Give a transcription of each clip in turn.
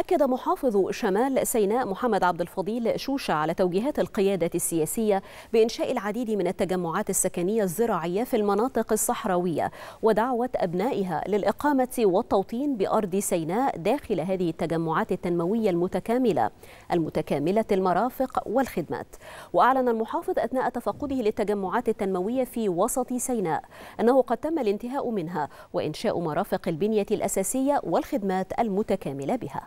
أكد محافظ شمال سيناء محمد عبد الفضيل شوشة على توجيهات القيادة السياسية بإنشاء العديد من التجمعات السكنية الزراعية في المناطق الصحراوية ودعوة أبنائها للإقامة والتوطين بأرض سيناء داخل هذه التجمعات التنموية المتكاملة المتكاملة المرافق والخدمات وأعلن المحافظ أثناء تفقده للتجمعات التنموية في وسط سيناء أنه قد تم الانتهاء منها وإنشاء مرافق البنية الأساسية والخدمات المتكاملة بها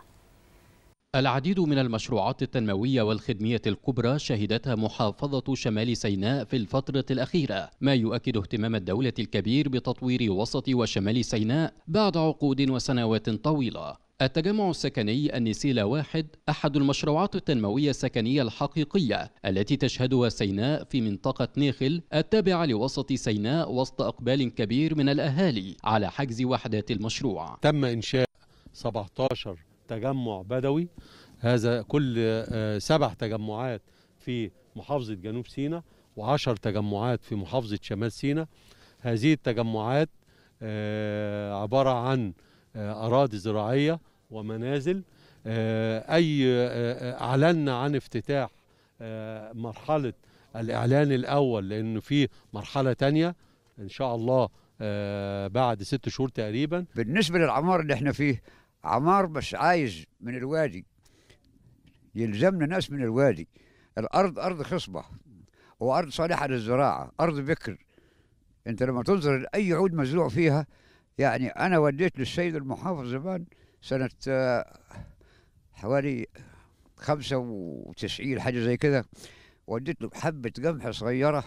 العديد من المشروعات التنموية والخدمية الكبرى شهدتها محافظة شمال سيناء في الفترة الأخيرة ما يؤكد اهتمام الدولة الكبير بتطوير وسط وشمال سيناء بعد عقود وسنوات طويلة التجمع السكني النسيلة واحد أحد المشروعات التنموية السكنية الحقيقية التي تشهدها سيناء في منطقة نيخل التابعة لوسط سيناء وسط إقبال كبير من الأهالي على حجز وحدات المشروع تم إنشاء 17 تجمع بدوي هذا كل آه، سبع تجمعات في محافظة جنوب سيناء وعشر تجمعات في محافظة شمال سيناء هذه التجمعات آه، عبارة عن آه، أراضي زراعية ومنازل أي أعلنا عن افتتاح مرحلة الإعلان الأول لأنه في مرحلة تانية إن شاء الله بعد ست شهور تقريبا بالنسبة للعمار اللي احنا فيه عمار بس عايز من الوادي يلزمنا ناس من الوادي الارض ارض خصبه وارض صالحه للزراعه ارض بكر انت لما تنظر لاي عود مزروع فيها يعني انا وديت للسيد المحافظ زمان سنه آه، حوالي 95 حاجه زي كده وديت له حبه قمح صغيره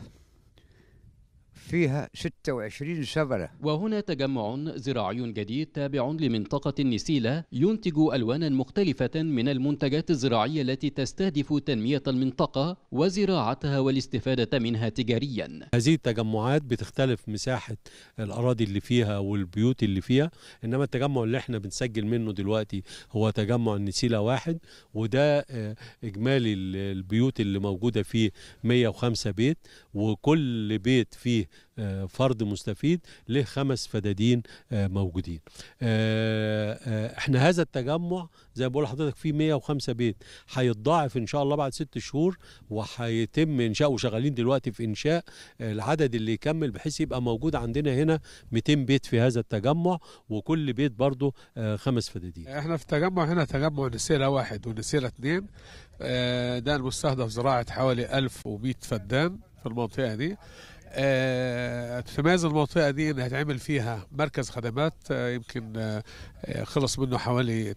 فيها 26 شبرة وهنا تجمع زراعي جديد تابع لمنطقة النسيلة ينتج ألوانا مختلفة من المنتجات الزراعية التي تستهدف تنمية المنطقة وزراعتها والاستفادة منها تجاريا هذه التجمعات بتختلف مساحة الأراضي اللي فيها والبيوت اللي فيها إنما التجمع اللي احنا بنسجل منه دلوقتي هو تجمع النسيلة واحد وده آه، إجمالي البيوت اللي موجودة فيه 105 بيت وكل بيت فيه آه، فرد مستفيد له خمس فدادين آه، موجودين آه، احنا هذا التجمع زي ما بقول لحضرتك فيه 105 بيت هيتضاعف ان شاء الله بعد ست شهور وهيتم انشاء وشغالين دلوقتي في انشاء العدد اللي يكمل بحيث يبقى موجود عندنا هنا 200 بيت في هذا التجمع وكل بيت برضه خمس فدادين احنا في التجمع هنا تجمع نسيرة واحد ونسيرة اثنين ده المستهدف زراعة حوالي 1000 وبيت فدان في المنطقة دي آه، تتميز المنطقة دي إن هتعمل فيها مركز خدمات آه، يمكن آه، خلص منه حوالي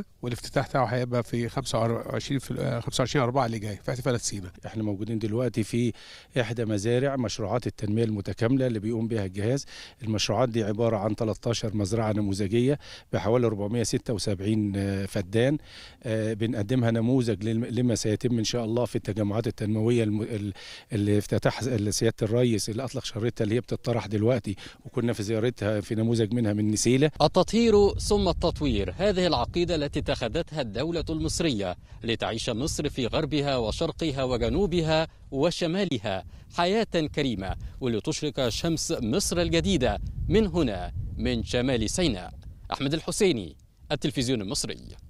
80% والافتتاح تاعه هيبقى في 25 في 25 4 اللي جاي في احتفالات سينا. احنا موجودين دلوقتي في إحدى مزارع مشروعات التنمية المتكاملة اللي بيقوم بها الجهاز، المشروعات دي عبارة عن 13 مزرعة نموذجية بحوالي 476 فدان بنقدمها نموذج لما سيتم إن شاء الله في التجمعات التنموية اللي افتتح سيادة سياده الريس اللي اطلق شريطها اللي هي بتطرح دلوقتي وكنا في زيارتها في نموذج منها من نسيله. التطهير ثم التطوير هذه العقيده التي اتخذتها الدوله المصريه لتعيش مصر في غربها وشرقها وجنوبها وشمالها حياه كريمه ولتشرق شمس مصر الجديده من هنا من شمال سيناء. احمد الحسيني التلفزيون المصري